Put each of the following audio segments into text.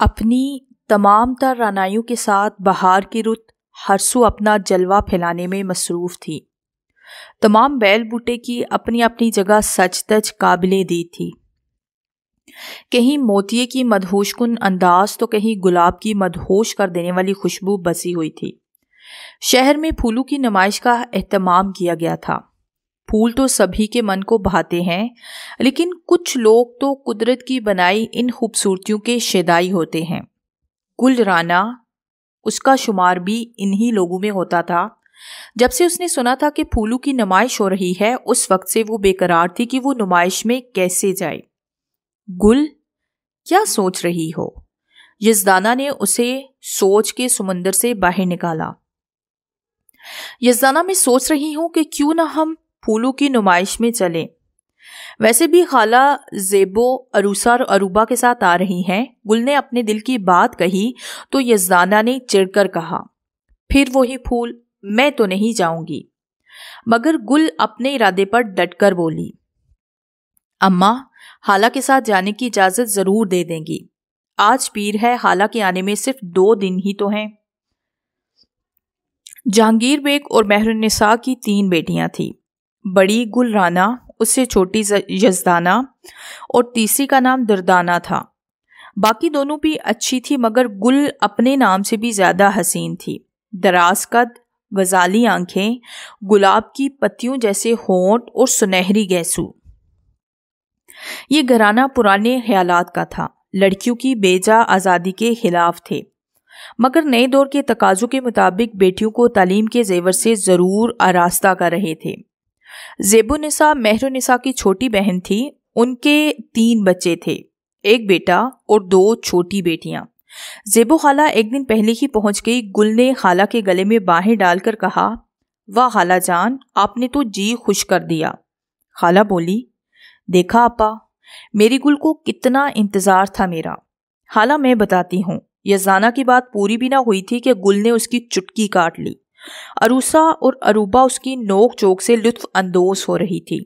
अपनी तमाम तर रानाइयों के साथ बहार की रुत हरसू अपना जलवा फैलाने में मसरूफ़ थी तमाम बैल बूटे की अपनी अपनी जगह सच तच काबिले दी थी कहीं मोतिये की मदहोश कन अंदाज तो कहीं गुलाब की मदहोश कर देने वाली खुशबू बसी हुई थी शहर में फूलों की नुमाइश का अहतमाम किया गया था फूल तो सभी के मन को भाते हैं लेकिन कुछ लोग तो कुदरत की बनाई इन खूबसूरतियों के शेदाई होते हैं कुल राना उसका शुमार भी इन्हीं लोगों में होता था जब से उसने सुना था कि फूलों की नुमाइश हो रही है उस वक्त से वो बेकरार थी कि वो नुमाइश में कैसे जाए गुल क्या सोच रही हो यजदाना ने उसे सोच के समुंदर से बाहर निकाला यजदाना मैं सोच रही हूं कि क्यों ना हम फूलों की नुमाइश में चलें वैसे भी खाला जेबो अरूसा और अरूबा के साथ आ रही हैं गुल ने अपने दिल की बात कही तो यजदाना ने चिड़कर कहा फिर वही फूल मैं तो नहीं जाऊंगी मगर गुल अपने इरादे पर डटकर बोली अम्मा हाला के साथ जाने की इजाज़त ज़रूर दे देंगी आज पीर है हाला के आने में सिर्फ दो दिन ही तो हैं जहांगीर बेग और मेहरुन्निसा की तीन बेटियां थीं बड़ी गुल राना उससे छोटी यजदाना और तीसरी का नाम दर्दाना था बाकी दोनों भी अच्छी थी मगर गुल अपने नाम से भी ज़्यादा हसीन थी दराज कद गजाली आंखें गुलाब की पत्तियों जैसे होंठ और सुनहरी गैसू ये घराना पुराने ख्यालात का था लड़कियों की बेजा आज़ादी के खिलाफ थे मगर नए दौर के तकाजों के मुताबिक बेटियों को तालीम के जेवर से ज़रूर आरास्ता कर रहे थे जेबुनिसा मेहरुनिसा की छोटी बहन थी उनके तीन बच्चे थे एक बेटा और दो छोटी बेटियां जेबो खाला एक दिन पहले ही पहुंच गई गुल ने खाला के गले में बाहें डालकर कहा वाह खाला जान आपने तो जी खुश कर दिया खाला बोली देखा आपा मेरी गुल को कितना इंतज़ार था मेरा खाला मैं बताती हूँ यजाना की बात पूरी भी ना हुई थी कि गुल ने उसकी चुटकी काट ली अरूसा और अरूबा उसकी नोक चोक से लुत्फ अंदोज हो रही थी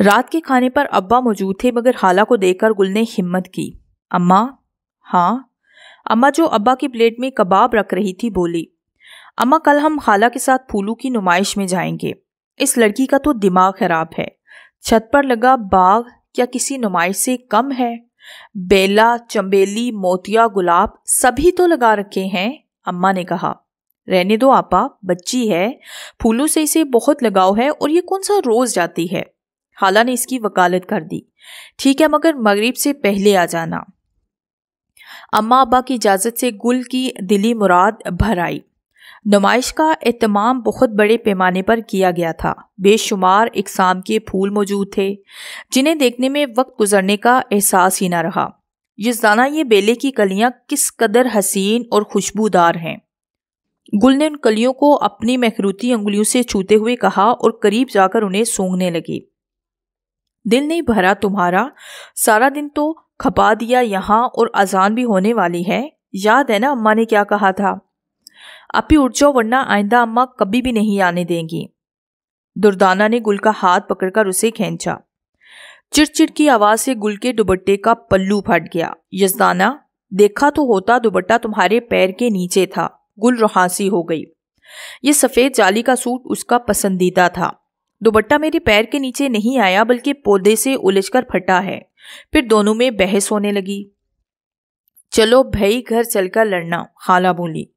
रात के खाने पर अब्बा मौजूद थे मगर हाला को देखकर गुल ने हिम्मत की अम्मा हाँ अम्मा जो अब्बा की प्लेट में कबाब रख रही थी बोली अम्मा कल हम खाला के साथ फूलू की नुमाइश में जाएंगे इस लड़की का तो दिमाग खराब है छत पर लगा बाग क्या किसी नुमाइश से कम है बेला चंबेली मोतिया गुलाब सभी तो लगा रखे हैं अम्मा ने कहा रहने दो आपा बच्ची है फूलों से इसे बहुत लगाव है और ये कौन सा रोज जाती है हाला ने इसकी वकालत कर दी ठीक है मगर मगरिब से पहले आ जाना अम्मा अबा की इजाज़त से गुल की दिली मुराद भर आई नुमाइश का अहतमाम बहुत बड़े पैमाने पर किया गया था बेशुमार इकसाम के फूल मौजूद थे जिन्हें देखने में वक्त गुजरने का एहसास ही ना रहा यजाना ये बेले की कलियां किस कदर हसीन और खुशबूदार हैं गुल ने उन कलियों को अपनी मखरूती उंगलियों से छूते हुए कहा और करीब जाकर उन्हें सूंघने लगी दिल नहीं भरा तुम्हारा सारा दिन तो खपा दिया यहाँ और अजान भी होने वाली है याद है ना अम्मा ने क्या कहा था अपी उठ जाओ वरना आइंदा अम्मा कभी भी नहीं आने देंगी दुर्दाना ने गुल का हाथ पकड़कर उसे खींचा चिड़चिड़ की आवाज से गुल के दुबट्टे का पल्लू फट गया यजदाना देखा तो होता दुबट्टा तुम्हारे पैर के नीचे था गुल रुहासी हो गई ये सफ़ेद जाली का सूट उसका पसंदीदा था दुबट्टा मेरे पैर के नीचे नहीं आया बल्कि पौधे से उलझकर फटा है फिर दोनों में बहस होने लगी चलो भई घर चलकर लड़ना खाला बोली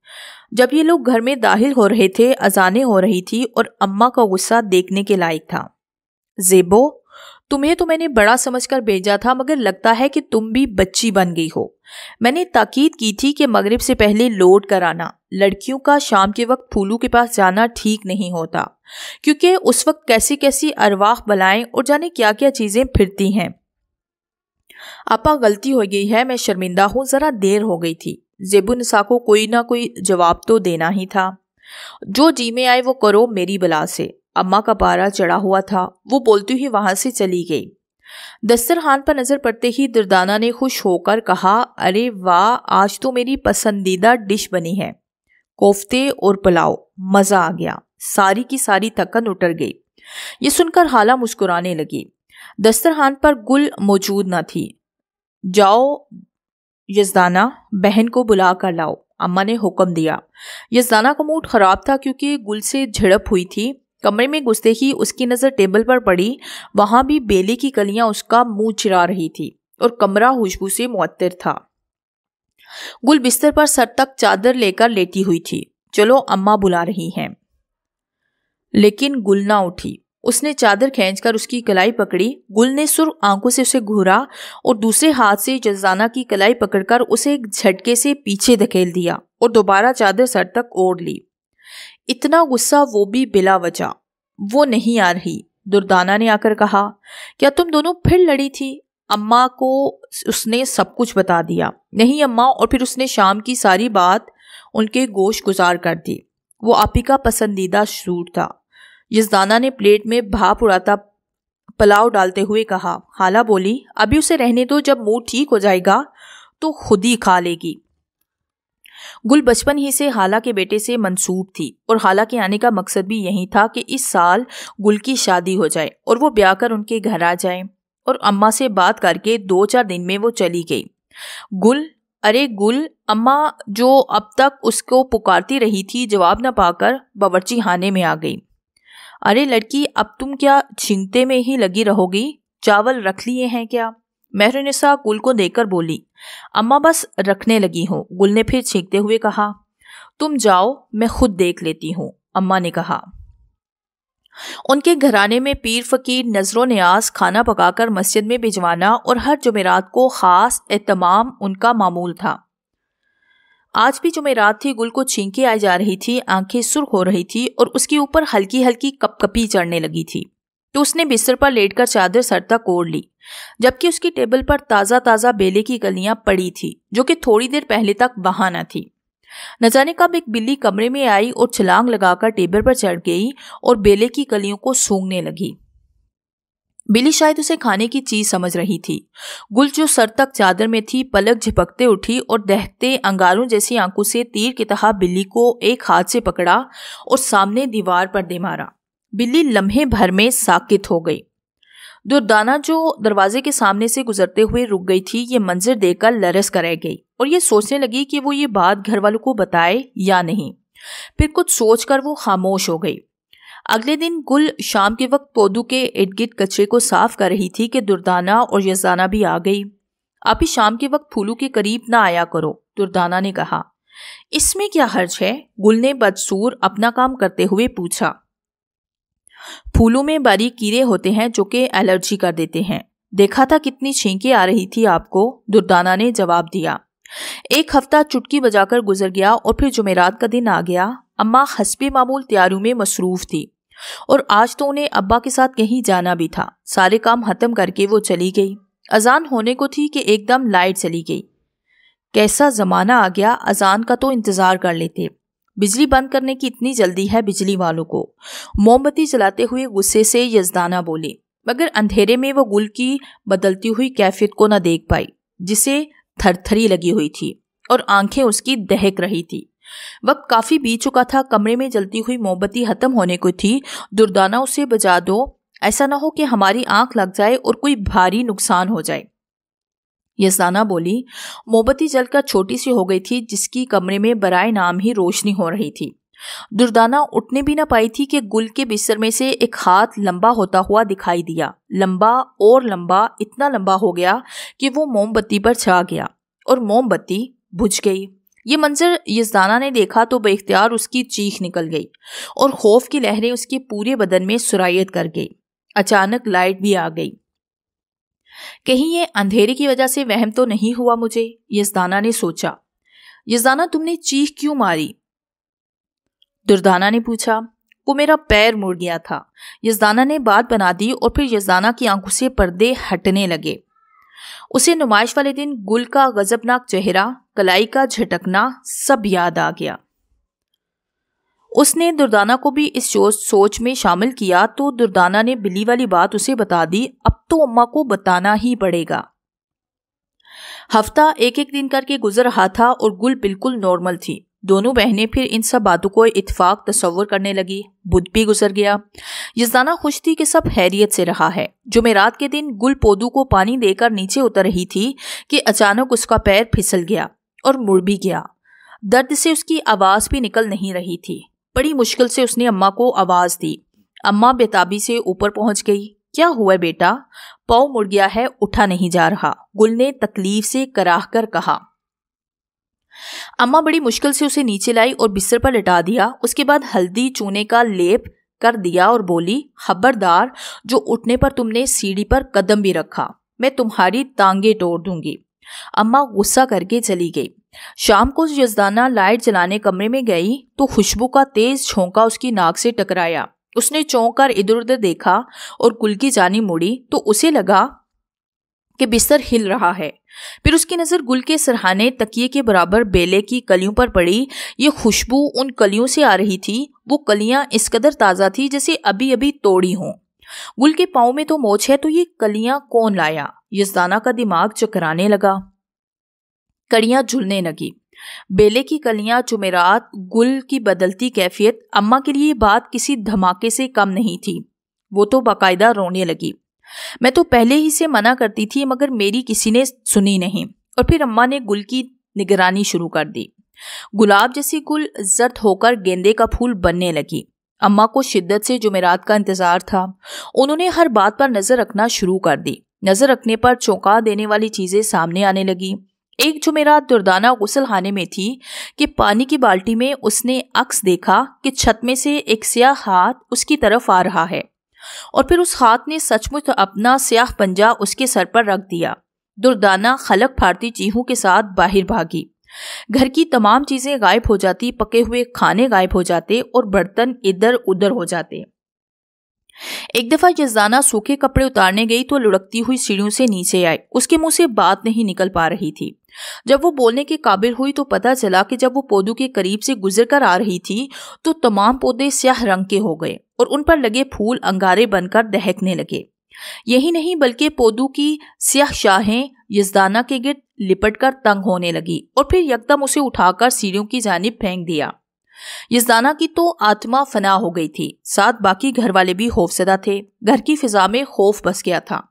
जब ये लोग घर में दाखिल हो रहे थे अजाने हो रही थी और अम्मा का गुस्सा देखने के लायक था जेबो तुम्हें तो मैंने बड़ा समझकर भेजा था मगर लगता है कि तुम भी बच्ची बन गई हो मैंने ताकीद की थी कि मगरिब से पहले लोड कर आना लड़कियों का शाम के वक्त फूलू के पास जाना ठीक नहीं होता क्योंकि उस वक्त कैसी कैसी अरवाह बलाएं और जाने क्या क्या चीज़ें फिरती हैं आपा गलती हो गई है मैं शर्मिंदा हूं ज़रा देर हो गई थी जेबुनसा को कोई ना कोई जवाब तो देना ही था जो जी में आए वो करो मेरी बला से अम्मा का पारा चढ़ा हुआ था वो बोलती हुई वहां से चली गई दस्तरखान पर नजर पड़ते ही दुर्दाना ने खुश होकर कहा अरे वाह आज तो मेरी पसंदीदा डिश बनी है कोफ्ते और पुलाव मज़ा आ गया सारी की सारी थकन उतर गई ये सुनकर हाला मुस्कुराने लगी दस्तरखान पर गुल मौजूद न थी जाओ यजदाना बहन को बुला कर लाओ अम्मा ने हुक्म दिया यजदाना का मूड खराब था क्योंकि गुल से झड़प हुई थी कमरे में घुसते ही उसकी नज़र टेबल पर पड़ी वहाँ भी बेले की कलियाँ उसका मुंह चिरा रही थी और कमरा खुशबू से मुअत्तर था गुल बिस्तर पर सर तक चादर लेकर लेटी हुई थी चलो अम्मा बुला रही हैं लेकिन गुल ना उठी उसने चादर खींचकर उसकी कलाई पकड़ी गुल ने सुर आंखों से उसे घूरा और दूसरे हाथ से जजाना की कलाई पकड़कर उसे एक झटके से पीछे धकेल दिया और दोबारा चादर सर तक ओढ़ ली इतना गुस्सा वो भी बिला वजह वो नहीं आ रही दुर्दाना ने आकर कहा क्या तुम दोनों फिर लड़ी थी अम्मा को उसने सब कुछ बता दिया नहीं अम्मा और फिर उसने शाम की सारी बात उनके गोश गुजार कर दी वो आपी का पसंदीदा सूट था यजदाना ने प्लेट में भाप उड़ाता पलाव डालते हुए कहा हाला बोली अभी उसे रहने दो जब मूड ठीक हो जाएगा तो खुद ही खा लेगी गुल बचपन ही से हाला के बेटे से मंसूब थी और हाला के आने का मकसद भी यही था कि इस साल गुल की शादी हो जाए और वो ब्याह कर उनके घर आ जाए और अम्मा से बात करके दो चार दिन में वो चली गई गुल अरे गुल अम्मा जो अब तक उसको पुकारती रही थी जवाब न पाकर बावर्ची खाने में आ गई अरे लड़की अब तुम क्या छिंगते में ही लगी रहोगी चावल रख लिए हैं क्या महरनिसा गुल को देकर बोली अम्मा बस रखने लगी हूँ गुल ने फिर छींकते हुए कहा तुम जाओ मैं खुद देख लेती हूँ अम्मा ने कहा उनके घराने में पीर फकीर नजरों न्याज खाना पकाकर मस्जिद में भिजवाना और हर जुमेरात को ख़ास एहतमाम उनका मामूल था आज भी जुमेरात थी गुल को छींकी आई जा रही थी आंखें सुर्ख हो रही थी और उसके ऊपर हल्की हल्की कपकपी चढ़ने लगी थी तो उसने बिस्तर पर लेटकर चादर सर तक ओढ़ ली जबकि उसकी टेबल पर ताज़ा ताज़ा बेले की कलियां पड़ी थी जो कि थोड़ी देर पहले तक वहां न थी न जाने कब एक बिल्ली कमरे में आई और छलांग लगाकर टेबल पर चढ़ गई और बेले की कलियों को सूंघने लगी बिल्ली शायद उसे खाने की चीज समझ रही थी गुल जो सर तक चादर में थी पलक झिपकते उठी और दहकते अंगारों जैसी आंखों से तीर की तरह बिल्ली को एक हाथ से पकड़ा और सामने दीवार पर दे मारा बिल्ली लम्हे भर में साकित हो गई दुर्दाना जो दरवाजे के सामने से गुजरते हुए रुक गई थी ये मंजर देखकर लरस कर रह गई और ये सोचने लगी कि वो ये बात घर वालों को बताए या नहीं फिर कुछ सोचकर वो खामोश हो गई अगले दिन गुल शाम के वक्त पौधों के इर्द गिर्द कचरे को साफ कर रही थी कि दुर्दाना और यजाना भी आ गई आप ही शाम के वक्त फूलों के करीब ना आया करो दुर्दाना ने कहा इसमें क्या हर्ज है गुल ने बदसूर अपना काम करते हुए पूछा फूलों में बारीक कीड़े होते हैं जो कि एलर्जी कर देते हैं देखा था कितनी छींके आ रही थी आपको दुर्दाना ने जवाब दिया एक हफ्ता चुटकी बजाकर गुजर गया और फिर जुमेरात का दिन आ गया अम्मा हसबे मामूल तैयारियों में मसरूफ थी और आज तो उन्हें अब्बा के साथ कहीं जाना भी था सारे काम खत्म करके वो चली गई अजान होने को थी कि एकदम लाइट चली गई कैसा ज़माना आ गया अजान का तो इंतज़ार कर लेते बिजली बंद करने की इतनी जल्दी है बिजली वालों को मोमबत्ती जलाते हुए गुस्से से यजदाना बोली मगर अंधेरे में वो गुल की बदलती हुई कैफियत को न देख पाई जिसे थरथरी लगी हुई थी और आंखें उसकी दहक रही थी वक्त काफी बीत चुका था कमरे में जलती हुई मोमबत्ती खत्म होने को थी दुर्दाना उसे बजा दो ऐसा ना हो कि हमारी आंख लग जाए और कोई भारी नुकसान हो जाए यसदाना बोली मोमबत्ती जलकर छोटी सी हो गई थी जिसकी कमरे में बराए नाम ही रोशनी हो रही थी दुर्दाना उठने भी ना पाई थी कि गुल के बिस्तर में से एक हाथ लंबा होता हुआ दिखाई दिया लंबा और लंबा इतना लंबा हो गया कि वो मोमबत्ती पर छा गया और मोमबत्ती बुझ गई ये मंजर यजदाना ने देखा तो बेख्तियार उसकी चीख निकल गई और खौफ की लहरें उसके पूरे बदन में सुरायत कर गई अचानक लाइट भी आ गई कहीं ये अंधेरे की वजह से वहम तो नहीं हुआ मुझे यजदाना ने सोचा यजदाना तुमने चीख क्यों मारी दुर्दाना ने पूछा वो मेरा पैर मुड़ गया था यजदाना ने बात बना दी और फिर यजदाना की आंखों से पर्दे हटने लगे उसे नुमाइश वाले दिन गुल का गजबनाक चेहरा कलाई का झटकना सब याद आ गया उसने दुर्दाना को भी इस सोच में शामिल किया तो दुर्दाना ने बिल्ली वाली बात उसे बता दी अब तो अम्मा को बताना ही पड़ेगा हफ्ता एक एक दिन करके गुजर रहा था और गुल बिल्कुल नॉर्मल थी दोनों बहनें फिर इन सब बातों को इतफाक तस्वर करने लगी बुध भी गुजर गया यजदाना खुश थी कि सब हैरियत से रहा है जुमेरात के दिन गुल पौधू को पानी देकर नीचे उतर रही थी कि अचानक उसका पैर फिसल गया और मुड़ भी गया दर्द से उसकी आवाज़ भी निकल नहीं रही थी बड़ी मुश्किल से उसने अम्मा को आवाज़ दी अम्मा बेताबी से ऊपर पहुंच गई क्या हुआ बेटा पाव मुड़ गया है उठा नहीं जा रहा गुल ने तकलीफ से कराह कर कहा अम्मा बड़ी मुश्किल से उसे नीचे लाई और बिस्तर पर लिटा दिया उसके बाद हल्दी चूने का लेप कर दिया और बोली खबरदार जो उठने पर तुमने सीढ़ी पर कदम भी रखा मैं तुम्हारी तांगे तोड़ दूंगी अम्मा गुस्सा करके चली गई शाम को यजदाना लाइट जलाने कमरे में गई तो खुशबू का तेज झोंका उसकी नाक से टकराया उसने चौंक कर इधर उधर देखा और कुल की जानी मुड़ी तो उसे लगा कि बिस्तर हिल रहा है फिर उसकी नज़र गुल के सरहाने तकिए के बराबर बेले की कलियों पर पड़ी ये खुशबू उन कलियों से आ रही थी वो कलियां इस कदर ताज़ा थी जैसे अभी अभी तोड़ी हों गुल के पाओ में तो मोच है तो ये कलियां कौन लाया यजदाना का दिमाग चकराने लगा कड़ियां झुलने लगी बेले की कलियां जुमेरात गुल की बदलती कैफियत अम्मा के लिए बात किसी धमाके से कम नहीं थी वो तो बाकायदा रोने लगी मैं तो पहले ही से मना करती थी मगर मेरी किसी ने सुनी नहीं और फिर अम्मा ने गुल की निगरानी शुरू कर दी गुलाब जैसी गुल जर्द होकर गेंदे का फूल बनने लगी अम्मा को शिद्दत से जुमेरात का इंतजार था उन्होंने हर बात पर नजर रखना शुरू कर दी नजर रखने पर चौंका देने वाली चीजें सामने आने लगी एक जुमेरात दुर्दाना गुसलखाने में थी कि पानी की बाल्टी में उसने अक्स देखा कि छत में से एक स्याह हाथ उसकी तरफ आ रहा है और फिर उस हाथ ने सचमुच अपना स्याह पंजा उसके सर पर रख दिया दुर्दाना खलक फाड़ती चीहू के साथ बाहर भागी घर की तमाम चीज़ें गायब हो जाती पके हुए खाने गायब हो जाते और बर्तन इधर उधर हो जाते एक दफ़ा यजदाना सूखे कपड़े उतारने गई तो लुढ़कती हुई सीढ़ियों से नीचे आई उसके मुंह से बात नहीं निकल पा रही थी जब वो बोलने के काबिल हुई तो पता चला कि जब वो पौधों के करीब से गुजर कर आ रही थी तो तमाम पौधे स्याह रंग के हो गए और उन पर लगे फूल अंगारे बनकर दहकने लगे यही नहीं बल्कि पौधों की स्याह शाहें यजदाना के गिर लिपट कर तंग होने लगी और फिर यकदम उसे उठाकर सीढ़ियों की जानब फेंक दिया यजदाना की तो आत्मा फना हो गई थी साथ बाकी घर वाले भी खौफसदा थे घर की फिजा में खौफ बस गया था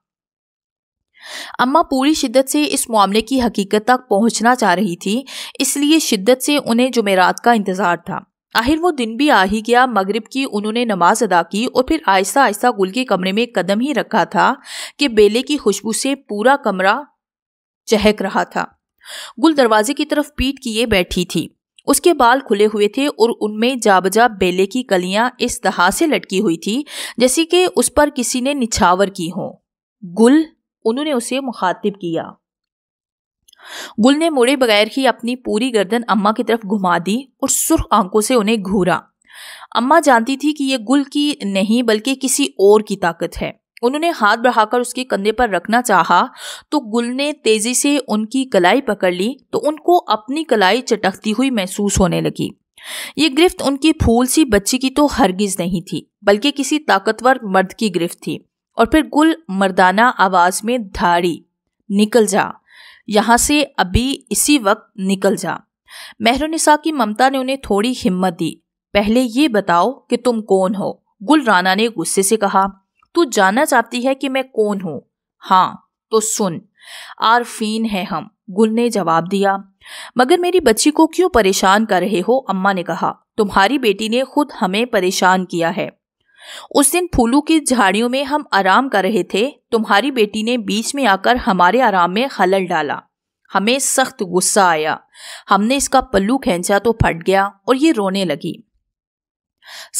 अम्मा पूरी शिद्दत से इस मामले की हकीकत तक पहुंचना चाह रही थी इसलिए शिद्दत से उन्हें जुमेरात का इंतज़ार था आखिर वो दिन भी आ ही गया मगरिब की उन्होंने नमाज अदा की और फिर आहिस्ता आहिस्ता गुल के कमरे में कदम ही रखा था कि बेले की खुशबू से पूरा कमरा चहक रहा था गुल दरवाजे की तरफ पीट किए बैठी थी उसके बाल खुले हुए थे और उनमें जाबजा बेले की कलियां इस तरह से लटकी हुई थी जैसे कि उस पर किसी ने निछावर की हो गुल उन्होंने उसे मुखातिब किया गुल ने मुड़े बगैर ही अपनी पूरी गर्दन अम्मा की तरफ घुमा दी और सुर्ख आंखों से उन्हें घूरा अम्मा जानती थी कि यह गुल की नहीं बल्कि किसी और की ताकत है उन्होंने हाथ बढ़ाकर उसके कंधे पर रखना चाहा तो गुल ने तेजी से उनकी कलाई पकड़ ली तो उनको अपनी कलाई चटकती हुई महसूस होने लगी ये गिरफ्त उनकी फूल सी बच्ची की तो हरगिज नहीं थी बल्कि किसी ताकतवर मर्द की गिरफ्त थी और फिर गुल मर्दाना आवाज़ में धाड़ी निकल जा यहाँ से अभी इसी वक्त निकल जा मेहरुनिसा की ममता ने उन्हें थोड़ी हिम्मत दी पहले ये बताओ कि तुम कौन हो गुल राना ने गुस्से से कहा तू जानना चाहती है कि मैं कौन हूँ हाँ तो सुन आरफीन है हम गुल ने जवाब दिया मगर मेरी बच्ची को क्यों परेशान कर रहे हो अम्मा ने कहा तुम्हारी बेटी ने खुद हमें परेशान किया है उस दिन फूलों की झाड़ियों में हम आराम कर रहे थे तुम्हारी बेटी ने बीच में आकर हमारे आराम में खलल डाला हमें सख्त गुस्सा आया हमने इसका पल्लू खींचा तो फट गया और ये रोने लगी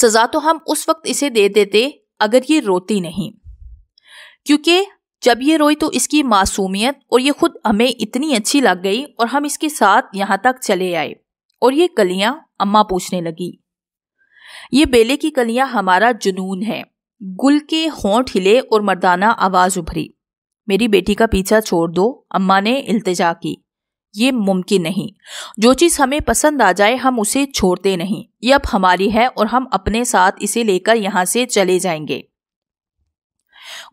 सजा तो हम उस वक्त इसे दे देते अगर ये रोती नहीं क्योंकि जब ये रोई तो इसकी मासूमियत और ये खुद हमें इतनी अच्छी लग गई और हम इसके साथ यहां तक चले आए और ये कलियां अम्मा पूछने लगी ये बेले की कलियां हमारा जुनून है गुल के होंठ हिले और मर्दाना आवाज़ उभरी मेरी बेटी का पीछा छोड़ दो अम्मा ने इल्तजा की ये मुमकिन नहीं जो चीज़ हमें पसंद आ जाए हम उसे छोड़ते नहीं ये अब हमारी है और हम अपने साथ इसे लेकर यहां से चले जाएंगे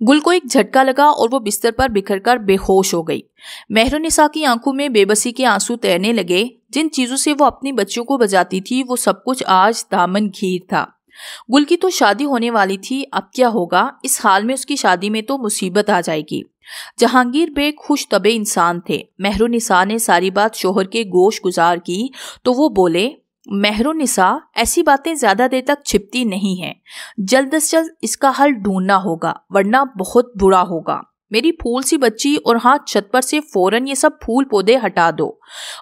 गुल को एक झटका लगा और वो बिस्तर पर बिखर कर बेहोश हो गई मेहरुनिसा की आंखों में बेबसी के आंसू तैरने लगे जिन चीज़ों से वो अपनी बच्चों को बजाती थी वो सब कुछ आज दामन घीर था गुल की तो शादी होने वाली थी अब क्या होगा इस हाल में उसकी शादी में तो मुसीबत आ जाएगी जहांगीर बे खुश तबे इंसान थे मेहरू निसा ने सारी बात शोहर के गोश गुजार की तो वो बोले मेहरू निसा ऐसी बातें ज़्यादा देर तक छिपती नहीं हैं जल्द अज जल्द इसका हल ढूंढना होगा वरना बहुत बुरा होगा मेरी फूल सी बच्ची और हाँ छत पर से फौरन ये सब फूल पौधे हटा दो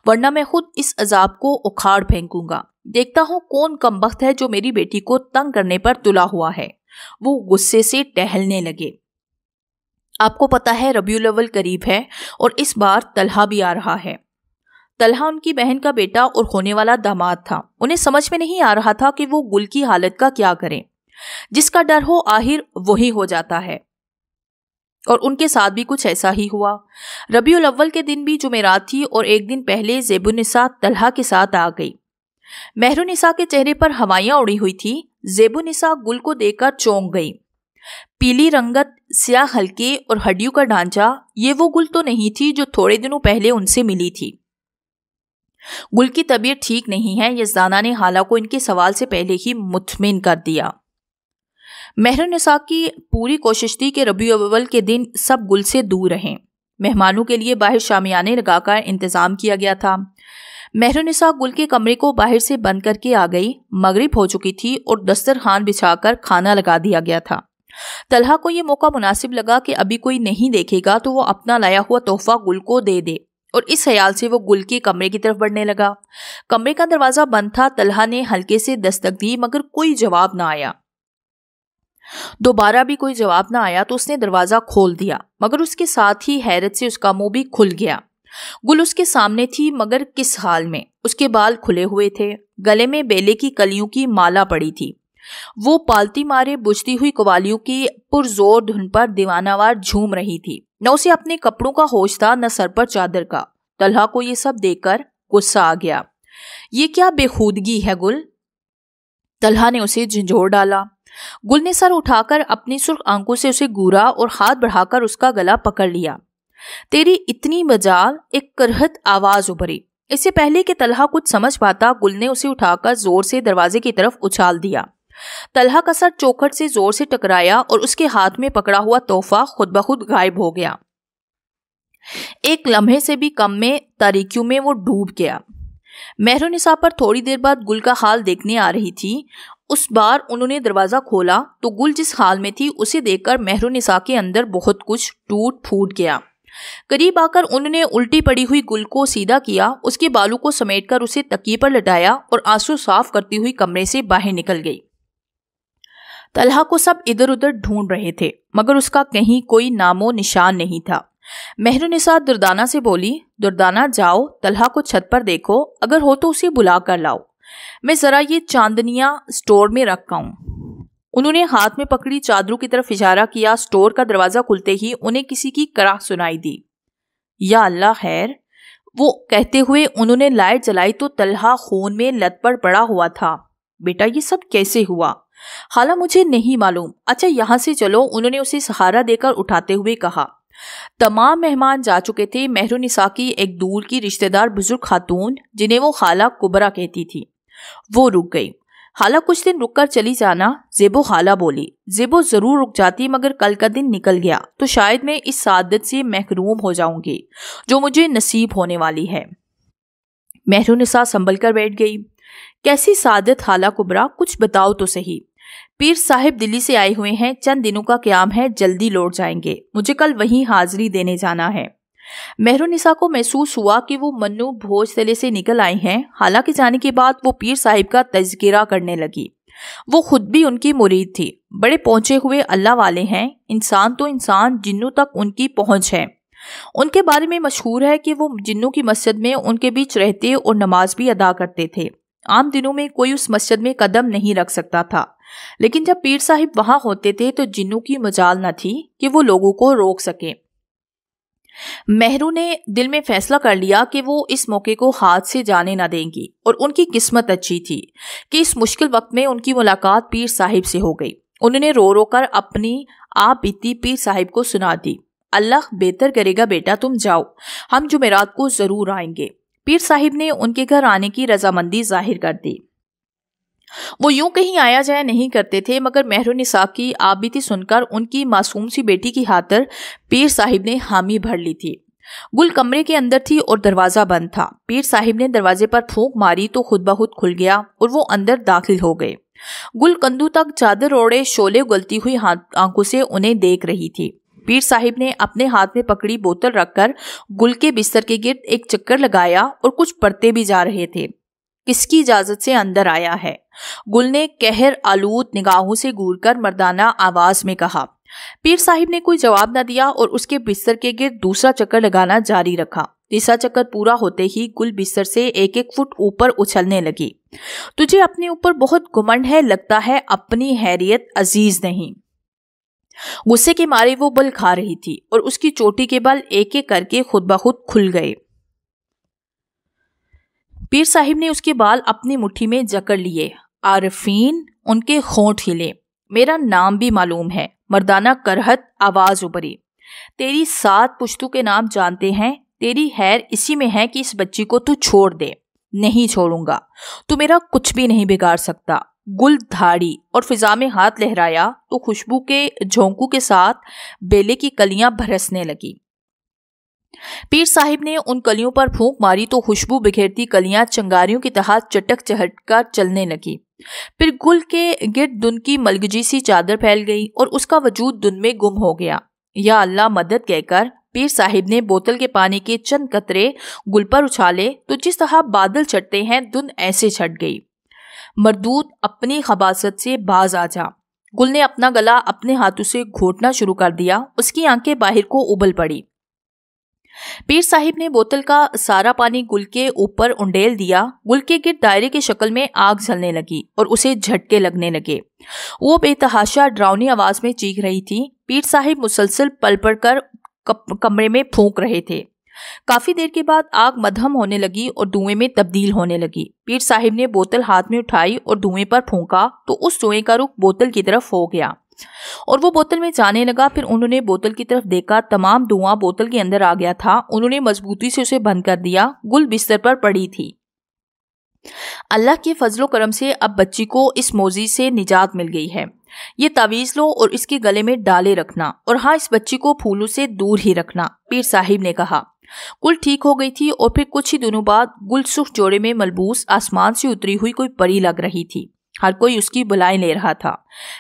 वरना मैं खुद इस अजाब को उखाड़ फेंकूंगा देखता हूँ कौन कम वक्त है जो मेरी बेटी को तंग करने पर तुला हुआ है वो गुस्से से टहलने लगे आपको पता है रबील अवल करीब है और इस बार तलहा भी आ रहा है तलहा उनकी बहन का बेटा और होने वाला दामाद था उन्हें समझ में नहीं आ रहा था कि वो गुल की हालत का क्या करें जिसका डर हो आहिर वही हो जाता है और उनके साथ भी कुछ ऐसा ही हुआ रबी अव्वल के दिन भी जुमेरात थी और एक दिन पहले जेबुनिसा तलहा के साथ आ गई मेहरुनिसा के चेहरे पर हवाइयाँ उड़ी हुई थी जेबुनिसा गुल को देखकर चौंक गई पीली रंगत स्याह हल्के और हड्डियों का ढांचा ये वो गुल तो नहीं थी जो थोड़े दिनों पहले उनसे मिली थी गुल की तबीयत ठीक नहीं है यजदाना ने हाला को इनके सवाल से पहले ही मुतमिन कर दिया मेहरन इसाक की पूरी कोशिश थी कि रबी अव्वल के दिन सब गुल से दूर रहें मेहमानों के लिए बाहर शामियाने लगाकर इंतज़ाम किया गया था महर नसाक गुल के कमरे को बाहर से बंद करके आ गई मगरिब हो चुकी थी और दस्तरखान बिछाकर खाना लगा दिया गया था तलहा को यह मौका मुनासिब लगा कि अभी कोई नहीं देखेगा तो वो अपना लाया हुआ तोहफा गुल को दे दे और इस ख्याल से वो गुल के कमरे की तरफ बढ़ने लगा कमरे का दरवाज़ा बंद था तलहा ने हल्के से दस्तक दी मगर कोई जवाब ना आया दोबारा भी कोई जवाब ना आया तो उसने दरवाजा खोल दिया मगर उसके साथ ही हैरत से उसका मुंह भी खुल गया गुल उसके सामने थी मगर किस हाल में उसके बाल खुले हुए थे गले में बेले की कलियों की माला पड़ी थी वो पालती मारे बुझती हुई कवालियों की पुरजोर धुन पर दीवानावार झूम रही थी न उसे अपने कपड़ों का होश था न सर पर चादर का तलहा को ये सब देखकर गुस्सा आ गया ये क्या बेखूदगी है गुल तलहा ने उसे झंझोर डाला गुल ने सर उठाकर अपनी सुर्ख आंखों से उसे गूरा और हाथ बढ़ाकर उसका गला पकड़ लिया तेरी इतनी मजाल एक करहत आवाज उभरी इससे पहले कि तलहा कुछ समझ पाता गुल ने उसे उठाकर जोर से दरवाजे की तरफ उछाल दिया तलहा का सर चौखट से जोर से टकराया और उसके हाथ में पकड़ा हुआ तोहफा खुद ब खुद गायब हो गया एक लम्हे से भी कम में तारीखियों में वो डूब गया मेहरू निसा पर थोड़ी देर बाद गुल का हाल देखने आ रही थी उस बार उन्होंने दरवाज़ा खोला तो गुल जिस हाल में थी उसे देखकर मेहरू निसा के अंदर बहुत कुछ टूट फूट गया करीब आकर उन्होंने उल्टी पड़ी हुई गुल को सीधा किया उसके बालों को समेटकर उसे तकिए पर लटाया और आंसू साफ करती हुई कमरे से बाहर निकल गई तलहा को सब इधर उधर ढूंढ रहे थे मगर उसका कहीं कोई नामो निशान नहीं था मेहरुनिसा दुर्दाना से बोली दुर्दाना जाओ तलहा को छत पर देखो अगर हो तो उसे बुला कर लाओ मैं ज़रा ये चांदनिया स्टोर में रखा हूँ उन्होंने हाथ में पकड़ी चादरू की तरफ इशारा किया स्टोर का दरवाज़ा खुलते ही उन्हें किसी की कराह सुनाई दी या अल्लाह खैर वो कहते हुए उन्होंने लाइट जलाई तो तलहा खून में लतपड़ पड़ा हुआ था बेटा ये सब कैसे हुआ हाला मुझे नहीं मालूम अच्छा यहाँ से चलो उन्होंने उसे सहारा देकर उठाते हुए कहा तमाम मेहमान जा चुके थे निसा की एक दूर की रिश्तेदार बुजुर्ग खातून जिन्हें वो खाला कुबरा कहती थी वो रुक गई खाला कुछ दिन रुक कर चली जाना जेबो खाला बोली जेबो जरूर रुक जाती मगर कल का दिन निकल गया तो शायद मैं इस सादत से महरूम हो जाऊंगी जो मुझे नसीब होने वाली है मेहरुनिसा संभल कर बैठ गई कैसी सादत खाला कुबरा कुछ बताओ तो सही पीर साहिब दिल्ली से आए हुए हैं चंद दिनों का क्याम है जल्दी लौट जाएंगे मुझे कल वहीं हाजिरी देने जाना है मेहरुनिसा को महसूस हुआ कि वो मन्नू भोजतले से निकल आई हैं हालांकि जाने के बाद वो पीर साहिब का तजकिरा करने लगी वो खुद भी उनकी मुरीद थी बड़े पहुंचे हुए अल्लाह वाले हैं इंसान तो इंसान जिन्नू तक उनकी पहुंच है उनके बारे में मशहूर है कि वो जिन्नू की मस्जिद में उनके बीच रहते और नमाज भी अदा करते थे आम दिनों में कोई उस मस्जिद में कदम नहीं रख सकता था लेकिन जब पीर साहिब वहां होते थे तो जिन्नू की मजाल न थी कि वो लोगों को रोक सकें मेहरू ने दिल में फैसला कर लिया कि वो इस मौके को हाथ से जाने ना देंगी और उनकी किस्मत अच्छी थी कि इस मुश्किल वक्त में उनकी मुलाकात पीर साहिब से हो गई उन्होंने रो रो कर अपनी आप बीती पीर साहिब को सुना दी अल्लाह बेहतर करेगा बेटा तुम जाओ हम जुमेरात को जरूर आएंगे पीर साहिब ने उनके घर आने की रजामंदी जाहिर कर दी वो यूं कहीं आया जाया नहीं करते थे मगर मेहरू निसा की आबिती सुनकर उनकी मासूम सी बेटी की खातर पीर साहिब ने हामी भर ली थी गुल कमरे के अंदर थी और दरवाज़ा बंद था पीर साहिब ने दरवाजे पर थूक मारी तो खुद बहुत खुल गया और वो अंदर दाखिल हो गए गुल कंदू तक चादर ओढ़े शोले गलती हुई आंखों से उन्हें देख रही थी पीर साहिब ने अपने हाथ में पकड़ी बोतल रखकर गुल के बिस्तर के गिर्द एक चक्कर लगाया और कुछ पढ़ते भी जा रहे थे किसकी इजाजत से अंदर आया है गुल ने कहर आलूद निगाहों से घूर कर मर्दाना आवाज में कहा पीर साहिब ने कोई जवाब न दिया और उसके बिस्तर के गिर दूसरा चक्कर लगाना जारी रखा तीसरा चक्कर पूरा होते ही गुल बिस्तर से एक एक फुट ऊपर उछलने लगी तुझे अपने ऊपर बहुत घुमंड है लगता है अपनी हैरियत अजीज नहीं गुस्से के मारे वो बल खा रही थी और उसकी चोटी के बाल एक एक करके खुद ब खुद खुल गए पीर साहिब ने उसके बाल अपनी मुट्ठी में जकड़ लिए आरफीन उनके होंठ हिले मेरा नाम भी मालूम है मर्दाना करहत आवाज उभरी तेरी सात पुश्तू के नाम जानते हैं तेरी हैर इसी में है कि इस बच्ची को तू छोड़ दे नहीं छोड़ूंगा तू मेरा कुछ भी नहीं बिगाड़ सकता गुल धाड़ी और फिजा में हाथ लहराया तो खुशबू के झोंकू के साथ बेले की कलियां भरसने लगी पीर साहिब ने उन कलियों पर फूंक मारी तो खुशबू बिखेरती कलियां चंगारियों की तरह चटक कर चलने लगी फिर गुल के गिर दुन की मलगजी सी चादर फैल गई और उसका वजूद दुन में गुम हो गया या अल्लाह मदद कहकर पीर साहिब ने बोतल के पानी के चंद कतरे गुल पर उछाले तो जिस तरह बादल छटते हैं धुन ऐसे छट गई मरदूत अपनी खबासत से बाज आ जा गुल ने अपना गला अपने हाथों से घोटना शुरू कर दिया उसकी आंखें बाहर को उबल पड़ी पीर साहिब ने बोतल का सारा पानी गुल के ऊपर उंडेल दिया गुल के गिर दायरे की शक्ल में आग जलने लगी और उसे झटके लगने लगे वो बेतहाशा ड्राउनी आवाज में चीख रही थी पीर साहिब मुसलसल पल कर कमरे में फूंक रहे थे काफी देर के बाद आग मध्यम होने लगी और धुएं में तब्दील होने लगी पीर साहिब ने बोतल हाथ में उठाई और धुएं पर फूका तो उस धुएं का रुख बोतल की तरफ हो गया और वो बोतल में जाने लगा फिर उन्होंने बोतल की तरफ देखा तमाम धुआं बोतल के अंदर आ गया था उन्होंने मजबूती से उसे बंद कर दिया गुल बिस्तर पर पड़ी थी अल्लाह के फजलो करम से अब बच्ची को इस मोजी से निजात मिल गई है ये तावीज़ लो और इसके गले में डाले रखना और हाँ इस बच्ची को फूलों से दूर ही रखना पीर साहिब ने कहा गुल ठीक हो गई थी और फिर कुछ ही दिनों बाद गुल सुख जोड़े में मलबूस आसमान से उतरी हुई कोई परी लग रही थी हर कोई उसकी बुलाएं ले रहा था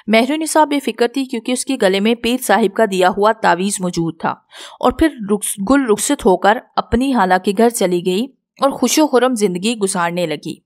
मेहरू साहब बेफिक्र थी क्योंकि उसके गले में पीर साहिब का दिया हुआ तावीज़ मौजूद था और फिर रुक्स, गुल रुखसत होकर अपनी हाला के घर चली गई और खुशो खुरम जिंदगी गुजारने लगी